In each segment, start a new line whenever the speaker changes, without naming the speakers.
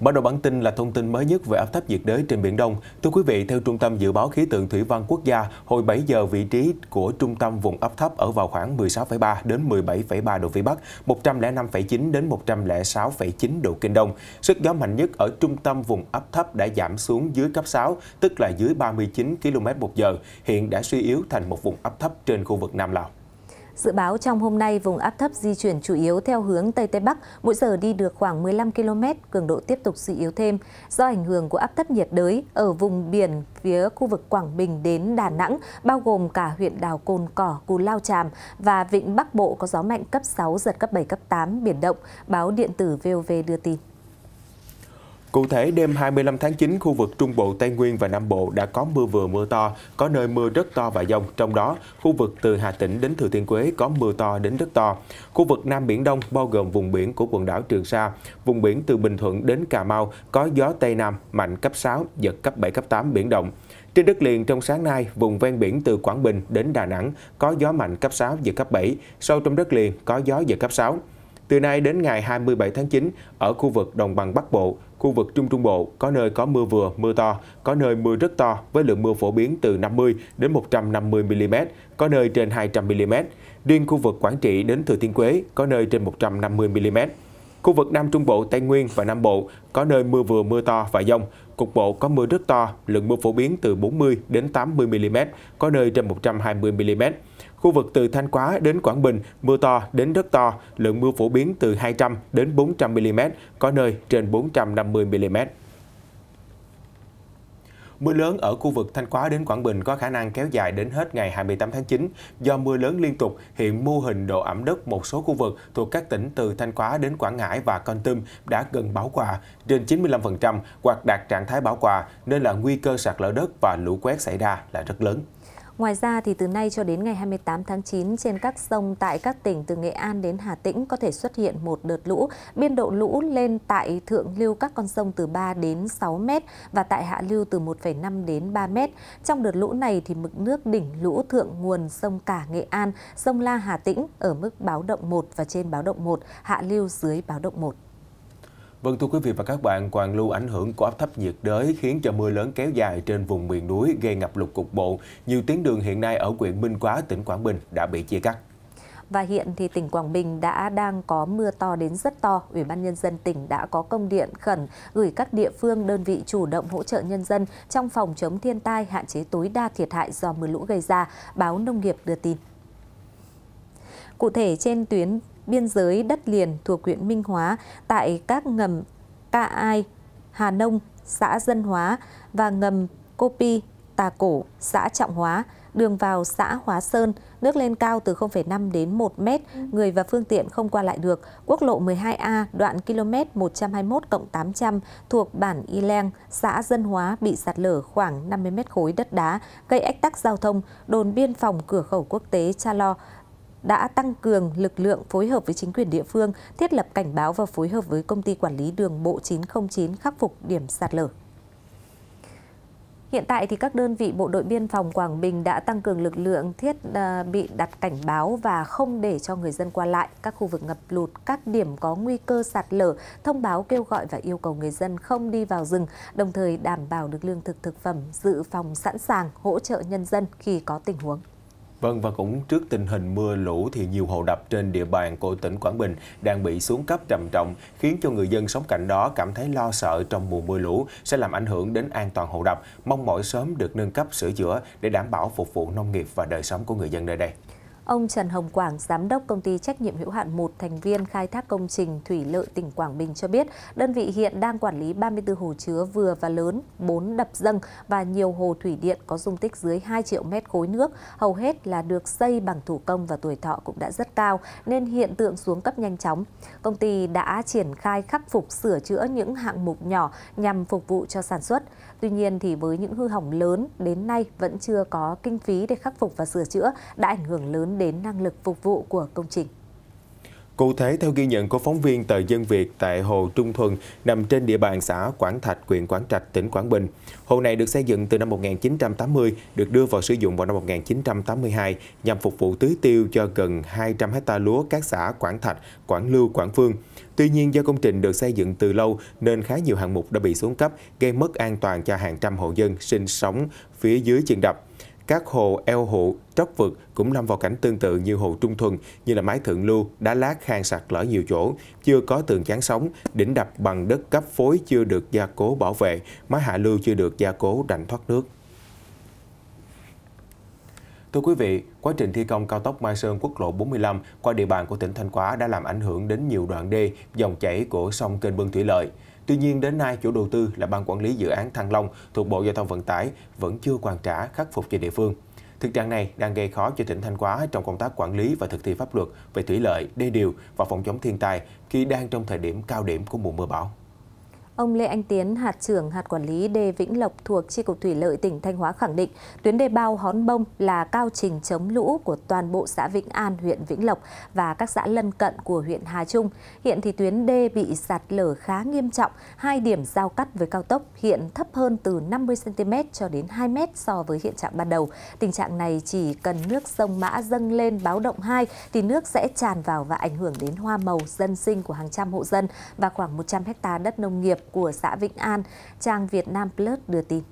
Bắt đầu bản tin là thông tin mới nhất về áp thấp nhiệt đới trên Biển Đông. Thưa quý vị, theo Trung tâm Dự báo Khí tượng Thủy văn Quốc gia, hồi 7 giờ vị trí của trung tâm vùng áp thấp ở vào khoảng 16,3 đến 17,3 độ Vĩ Bắc, 105,9 đến 106,9 độ Kinh Đông. Sức gió mạnh nhất ở trung tâm vùng áp thấp đã giảm xuống dưới cấp 6, tức là dưới 39 km một giờ, hiện đã suy yếu thành một vùng áp thấp trên khu vực Nam Lào.
Dự báo trong hôm nay, vùng áp thấp di chuyển chủ yếu theo hướng Tây Tây Bắc, mỗi giờ đi được khoảng 15 km, cường độ tiếp tục suy yếu thêm. Do ảnh hưởng của áp thấp nhiệt đới ở vùng biển phía khu vực Quảng Bình đến Đà Nẵng, bao gồm cả huyện đảo Cồn Cỏ, Cù Lao Tràm và Vịnh Bắc Bộ có gió mạnh cấp 6, giật cấp 7, cấp 8, biển động. Báo điện tử VOV đưa tin.
Cụ thể, đêm 25 tháng 9, khu vực Trung Bộ, Tây Nguyên và Nam Bộ đã có mưa vừa mưa to, có nơi mưa rất to và dông. Trong đó, khu vực từ Hà Tĩnh đến Thừa Thiên Quế có mưa to đến rất to. Khu vực Nam Biển Đông bao gồm vùng biển của quần đảo Trường Sa, vùng biển từ Bình Thuận đến Cà Mau có gió Tây Nam mạnh cấp 6, giật cấp 7, cấp 8, biển động. Trên đất liền trong sáng nay, vùng ven biển từ Quảng Bình đến Đà Nẵng có gió mạnh cấp 6, giật cấp 7, sâu trong đất liền có gió giật cấp 6. Từ nay đến ngày 27 tháng 9, ở khu vực Đồng bằng Bắc Bộ, khu vực Trung Trung Bộ có nơi có mưa vừa, mưa to, có nơi mưa rất to với lượng mưa phổ biến từ 50 đến 150 mm, có nơi trên 200 mm. Riêng khu vực Quảng Trị đến Thừa Thiên Quế có nơi trên 150 mm. Khu vực Nam Trung Bộ, Tây Nguyên và Nam Bộ có nơi mưa vừa mưa to và dông, cục bộ có mưa rất to, lượng mưa phổ biến từ 40 đến 80 mm, có nơi trên 120 mm. Khu vực từ Thanh Hóa đến Quảng Bình, mưa to đến rất to, lượng mưa phổ biến từ 200 đến 400 mm, có nơi trên 450 mm. Mưa lớn ở khu vực Thanh Hóa đến Quảng Bình có khả năng kéo dài đến hết ngày 28 tháng 9. Do mưa lớn liên tục, hiện mô hình độ ẩm đất một số khu vực thuộc các tỉnh từ Thanh Hóa đến Quảng Ngãi và Con Tum đã gần bão hòa trên 95% hoặc đạt trạng thái bão hòa nên là nguy cơ sạt lở đất và lũ quét xảy ra là rất lớn.
Ngoài ra, thì từ nay cho đến ngày 28 tháng 9, trên các sông tại các tỉnh từ Nghệ An đến Hà Tĩnh có thể xuất hiện một đợt lũ. Biên độ lũ lên tại thượng lưu các con sông từ 3 đến 6 m và tại hạ lưu từ 1,5 đến 3 m. Trong đợt lũ này, thì mực nước đỉnh lũ thượng nguồn sông Cả Nghệ An, sông La Hà Tĩnh ở mức báo động 1 và trên báo động 1, hạ lưu dưới báo động 1.
Vâng thưa quý vị và các bạn, hoàn lưu ảnh hưởng của áp thấp nhiệt đới khiến cho mưa lớn kéo dài trên vùng miền núi gây ngập lụt cục bộ. Nhiều tuyến đường hiện nay ở huyện Minh Quá, tỉnh Quảng Bình đã bị chia cắt.
Và hiện thì tỉnh Quảng Bình đã đang có mưa to đến rất to. Ủy ban Nhân dân tỉnh đã có công điện khẩn gửi các địa phương đơn vị chủ động hỗ trợ nhân dân trong phòng chống thiên tai hạn chế tối đa thiệt hại do mưa lũ gây ra, báo Nông nghiệp đưa tin. Cụ thể trên tuyến biên giới đất liền thuộc huyện Minh Hóa tại các ngầm Ca Ai, Hà Nông, xã Dân Hóa và ngầm Cô Pi, Tà Cổ, xã Trọng Hóa, đường vào xã Hóa Sơn, nước lên cao từ 0,5 đến 1 mét, người và phương tiện không qua lại được. Quốc lộ 12A đoạn km 121 800 thuộc bản Y Leng, xã Dân Hóa bị sạt lở khoảng 50 mét khối đất đá, gây ách tắc giao thông, đồn biên phòng cửa khẩu quốc tế Cha Lo đã tăng cường lực lượng phối hợp với chính quyền địa phương thiết lập cảnh báo và phối hợp với công ty quản lý đường bộ 909 khắc phục điểm sạt lở. Hiện tại thì các đơn vị bộ đội biên phòng Quảng Bình đã tăng cường lực lượng thiết à, bị đặt cảnh báo và không để cho người dân qua lại các khu vực ngập lụt, các điểm có nguy cơ sạt lở, thông báo kêu gọi và yêu cầu người dân không đi vào rừng, đồng thời đảm bảo được lương thực thực phẩm dự phòng sẵn sàng hỗ trợ nhân dân khi có tình huống.
Vâng và cũng trước tình hình mưa lũ thì nhiều hồ đập trên địa bàn của tỉnh Quảng Bình đang bị xuống cấp trầm trọng khiến cho người dân sống cạnh đó cảm thấy lo sợ trong mùa mưa lũ sẽ làm ảnh hưởng đến an toàn hồ đập, mong mỏi sớm được nâng cấp sửa chữa để đảm bảo phục vụ nông nghiệp và đời sống của người dân nơi đây.
Ông Trần Hồng Quảng, giám đốc công ty trách nhiệm hữu hạn một thành viên khai thác công trình thủy lợi tỉnh Quảng Bình cho biết, đơn vị hiện đang quản lý 34 hồ chứa vừa và lớn, 4 đập dâng và nhiều hồ thủy điện có dung tích dưới 2 triệu mét khối nước, hầu hết là được xây bằng thủ công và tuổi thọ cũng đã rất cao nên hiện tượng xuống cấp nhanh chóng. Công ty đã triển khai khắc phục sửa chữa những hạng mục nhỏ nhằm phục vụ cho sản xuất. Tuy nhiên thì với những hư hỏng lớn đến nay vẫn chưa có kinh phí để khắc phục và sửa chữa đã ảnh hưởng lớn đến năng lực phục vụ của công trình.
Cụ thể, theo ghi nhận của phóng viên tờ Dân Việt tại hồ Trung Thuần, nằm trên địa bàn xã Quảng Thạch, huyện Quảng Trạch, tỉnh Quảng Bình. Hồ này được xây dựng từ năm 1980, được đưa vào sử dụng vào năm 1982 nhằm phục vụ tưới tiêu cho gần 200 hecta lúa các xã Quảng Thạch, Quảng Lưu, Quảng Phương. Tuy nhiên, do công trình được xây dựng từ lâu nên khá nhiều hạng mục đã bị xuống cấp, gây mất an toàn cho hàng trăm hộ dân sinh sống phía dưới chân đập. Các hồ eo hộ, tróc vực cũng lâm vào cảnh tương tự như hồ Trung Thuần, như là mái thượng lưu, đá lát khang sạt lở nhiều chỗ, chưa có tường chắn sóng, đỉnh đập bằng đất cấp phối chưa được gia cố bảo vệ, mái hạ lưu chưa được gia cố đành thoát nước. Thưa quý vị, quá trình thi công cao tốc Mai Sơn quốc lộ 45 qua địa bàn của tỉnh Thanh Hóa đã làm ảnh hưởng đến nhiều đoạn đê, dòng chảy của sông kênh Bưng Thủy Lợi. Tuy nhiên, đến nay chủ đầu tư là Ban Quản lý Dự án Thăng Long thuộc Bộ Giao thông Vận tải vẫn chưa hoàn trả khắc phục cho địa phương. Thực trạng này đang gây khó cho tỉnh Thanh Hóa trong công tác quản lý và thực thi pháp luật về thủy lợi, đê điều và phòng chống thiên tai khi đang trong thời điểm cao điểm của mùa mưa bão.
Ông Lê Anh Tiến, hạt trưởng hạt quản lý đê Vĩnh Lộc thuộc Tri cục Thủy lợi tỉnh Thanh Hóa khẳng định, tuyến đê bao Hón Bông là cao trình chống lũ của toàn bộ xã Vĩnh An, huyện Vĩnh Lộc và các xã lân cận của huyện Hà Trung. Hiện thì tuyến đê bị sạt lở khá nghiêm trọng, hai điểm giao cắt với cao tốc hiện thấp hơn từ 50 cm cho đến 2 m so với hiện trạng ban đầu. Tình trạng này chỉ cần nước sông Mã dâng lên báo động 2 thì nước sẽ tràn vào và ảnh hưởng đến hoa màu dân sinh của hàng trăm hộ dân và khoảng 100 ha đất nông nghiệp của xã Vĩnh An, trang Việt Nam Plus đưa tin.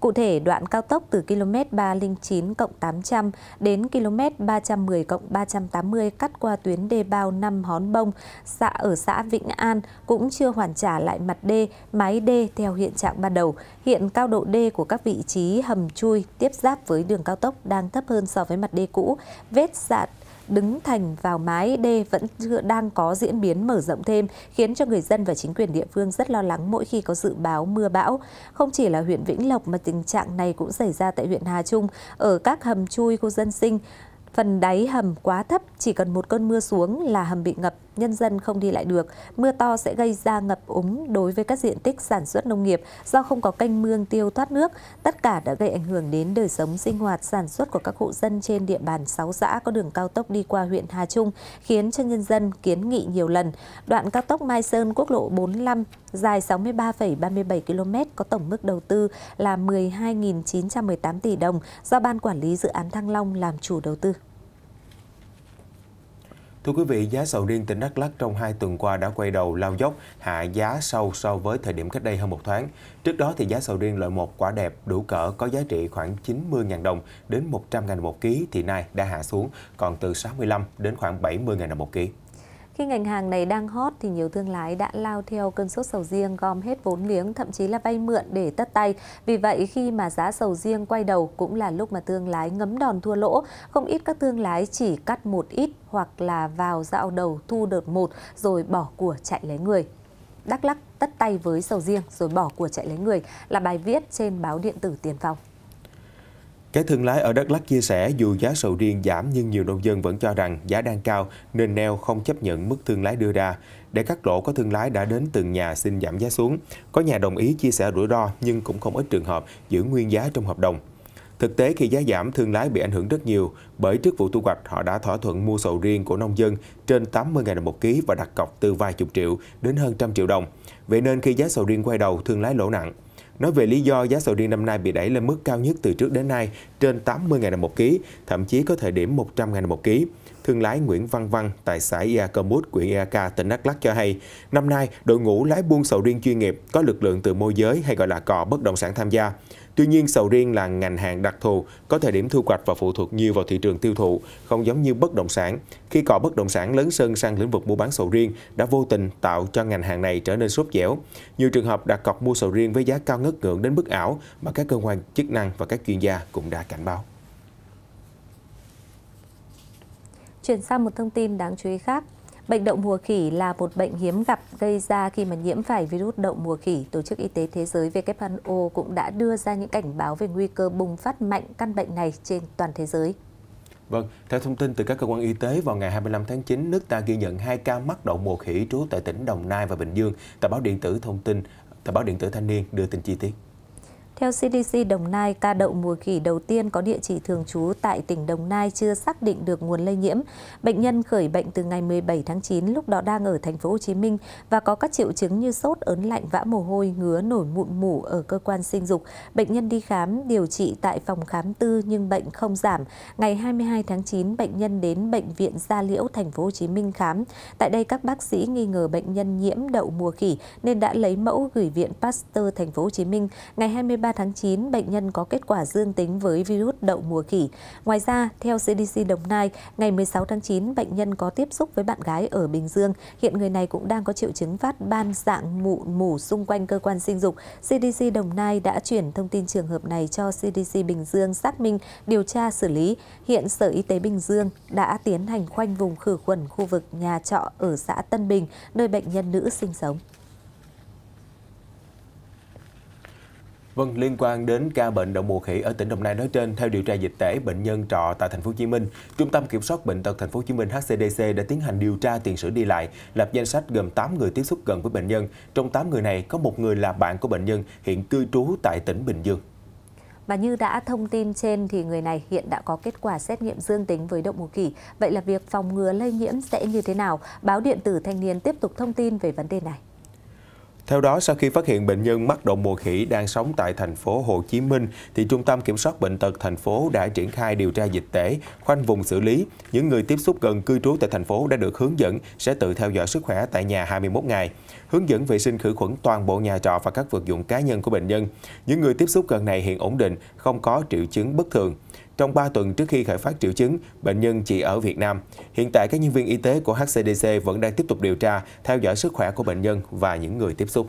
Cụ thể, đoạn cao tốc từ km 309 cộng 800 đến km 310 cộng 380 cắt qua tuyến đê bao năm Hón Bông, xã ở xã Vĩnh An cũng chưa hoàn trả lại mặt đê, mái đê theo hiện trạng ban đầu. Hiện cao độ đê của các vị trí hầm chui tiếp giáp với đường cao tốc đang thấp hơn so với mặt đê cũ, vết sạt đứng thành vào mái đê vẫn đang có diễn biến mở rộng thêm, khiến cho người dân và chính quyền địa phương rất lo lắng mỗi khi có dự báo mưa bão. Không chỉ là huyện Vĩnh Lộc mà tình trạng này cũng xảy ra tại huyện Hà Trung, ở các hầm chui khu dân sinh. Phần đáy hầm quá thấp, chỉ cần một cơn mưa xuống là hầm bị ngập nhân dân không đi lại được. Mưa to sẽ gây ra ngập úng đối với các diện tích sản xuất nông nghiệp do không có canh mương tiêu thoát nước. Tất cả đã gây ảnh hưởng đến đời sống sinh hoạt sản xuất của các hộ dân trên địa bàn 6 xã có đường cao tốc đi qua huyện Hà Trung, khiến cho nhân dân kiến nghị nhiều lần. Đoạn cao tốc Mai Sơn quốc lộ 45 dài 63,37 km có tổng mức đầu tư là 12.918 tỷ đồng do Ban Quản lý Dự án Thăng Long làm chủ đầu tư.
Thưa quý vị, giá sầu riêng tỉnh Đắk Lắk trong hai tuần qua đã quay đầu lao dốc, hạ giá sâu so với thời điểm cách đây hơn một tháng. Trước đó thì giá sầu riêng loại một quả đẹp đủ cỡ có giá trị khoảng 90.000 đồng đến 100.000 đồng một ký thì nay đã hạ xuống còn từ 65 đến khoảng 70.000 đồng một ký.
Khi ngành hàng này đang hot thì nhiều thương lái đã lao theo cơn sốt sầu riêng gom hết vốn liếng, thậm chí là vay mượn để tất tay. Vì vậy khi mà giá sầu riêng quay đầu cũng là lúc mà thương lái ngấm đòn thua lỗ, không ít các thương lái chỉ cắt một ít hoặc là vào dạo đầu thu đợt một rồi bỏ của chạy lấy người. Đắk lắc tất tay với sầu riêng rồi bỏ của chạy lấy người là bài viết trên báo điện tử Tiền Phong.
Cái thương lái ở Đắk Lắk chia sẻ dù giá sầu riêng giảm nhưng nhiều nông dân vẫn cho rằng giá đang cao nên neo không chấp nhận mức thương lái đưa ra. Để cắt lỗ có thương lái đã đến từng nhà xin giảm giá xuống. Có nhà đồng ý chia sẻ rủi ro nhưng cũng không ít trường hợp giữ nguyên giá trong hợp đồng. Thực tế khi giá giảm thương lái bị ảnh hưởng rất nhiều bởi trước vụ thu hoạch họ đã thỏa thuận mua sầu riêng của nông dân trên 80 000 đồng một ký và đặt cọc từ vài chục triệu đến hơn trăm triệu đồng. Vậy nên khi giá sầu riêng quay đầu thương lái lỗ nặng nói về lý do giá sầu riêng năm nay bị đẩy lên mức cao nhất từ trước đến nay trên 80.000 đồng một ký, thậm chí có thời điểm 100.000 đồng một ký thương lái Nguyễn Văn Văn tại xã Ia Cờ Mút, huyện Ia Ca, tỉnh Đắk Lắk cho hay, năm nay đội ngũ lái buôn sầu riêng chuyên nghiệp có lực lượng từ môi giới hay gọi là cò bất động sản tham gia. Tuy nhiên, sầu riêng là ngành hàng đặc thù, có thời điểm thu hoạch và phụ thuộc nhiều vào thị trường tiêu thụ, không giống như bất động sản. Khi cò bất động sản lớn sân sang lĩnh vực mua bán sầu riêng đã vô tình tạo cho ngành hàng này trở nên sốt dẻo. Nhiều trường hợp đặt cọc mua sầu riêng với giá cao ngất ngưỡng đến mức ảo mà các cơ quan chức năng và các chuyên gia cũng đã cảnh báo.
Chuyển sang một thông tin đáng chú ý khác. Bệnh đậu mùa khỉ là một bệnh hiếm gặp gây ra khi mà nhiễm phải virus đậu mùa khỉ. Tổ chức Y tế Thế giới WHO cũng đã đưa ra những cảnh báo về nguy cơ bùng phát mạnh căn bệnh này trên toàn thế giới.
Vâng, theo thông tin từ các cơ quan y tế vào ngày 25 tháng 9, nước ta ghi nhận 2 ca mắc đậu mùa khỉ trú tại tỉnh Đồng Nai và Bình Dương. Tờ báo điện tử thông tin, tờ báo điện tử Thanh niên đưa tin chi tiết.
Theo CDC Đồng Nai, ca đậu mùa khỉ đầu tiên có địa chỉ thường trú tại tỉnh Đồng Nai chưa xác định được nguồn lây nhiễm. Bệnh nhân khởi bệnh từ ngày 17 tháng 9, lúc đó đang ở thành phố Hồ Chí Minh và có các triệu chứng như sốt, ớn lạnh, vã mồ hôi, ngứa, nổi mụn mủ ở cơ quan sinh dục. Bệnh nhân đi khám điều trị tại phòng khám tư nhưng bệnh không giảm. Ngày 22 tháng 9, bệnh nhân đến bệnh viện Gia Liễu thành phố Hồ Chí Minh khám. Tại đây các bác sĩ nghi ngờ bệnh nhân nhiễm đậu mùa khỉ nên đã lấy mẫu gửi viện Pasteur thành phố Hồ Chí Minh. Ngày 23 23 tháng 9, bệnh nhân có kết quả dương tính với virus đậu mùa khỉ. Ngoài ra, theo CDC Đồng Nai, ngày 16 tháng 9, bệnh nhân có tiếp xúc với bạn gái ở Bình Dương. Hiện người này cũng đang có triệu chứng phát ban dạng mụn mủ xung quanh cơ quan sinh dục. CDC Đồng Nai đã chuyển thông tin trường hợp này cho CDC Bình Dương xác minh, điều tra xử lý. Hiện Sở Y tế Bình Dương đã tiến hành khoanh vùng khử khuẩn khu vực nhà trọ ở xã Tân Bình, nơi bệnh nhân nữ sinh sống.
Vâng, liên quan đến ca bệnh đậu mùa khỉ ở tỉnh Đồng Nai nói trên, theo điều tra dịch tễ bệnh nhân trọ tại thành phố Hồ Chí Minh, Trung tâm Kiểm soát bệnh tật thành phố Hồ Chí Minh HCDC đã tiến hành điều tra tiền sử đi lại, lập danh sách gồm 8 người tiếp xúc gần với bệnh nhân. Trong 8 người này có một người là bạn của bệnh nhân hiện cư trú tại tỉnh Bình Dương.
Và như đã thông tin trên thì người này hiện đã có kết quả xét nghiệm dương tính với đậu mùa khỉ. Vậy là việc phòng ngừa lây nhiễm sẽ như thế nào? Báo điện tử Thanh niên tiếp tục thông tin về vấn đề này.
Theo đó, sau khi phát hiện bệnh nhân mắc đậu mùa khỉ đang sống tại thành phố Hồ Chí Minh, thì Trung tâm Kiểm soát Bệnh tật thành phố đã triển khai điều tra dịch tễ, khoanh vùng xử lý. Những người tiếp xúc gần cư trú tại thành phố đã được hướng dẫn sẽ tự theo dõi sức khỏe tại nhà 21 ngày, hướng dẫn vệ sinh khử khuẩn toàn bộ nhà trọ và các vật dụng cá nhân của bệnh nhân. Những người tiếp xúc gần này hiện ổn định, không có triệu chứng bất thường. Trong 3 tuần trước khi khởi phát triệu chứng, bệnh nhân chỉ ở Việt Nam. Hiện tại, các nhân viên y tế của HCDC vẫn đang tiếp tục điều tra, theo dõi sức khỏe của bệnh nhân và những người tiếp xúc.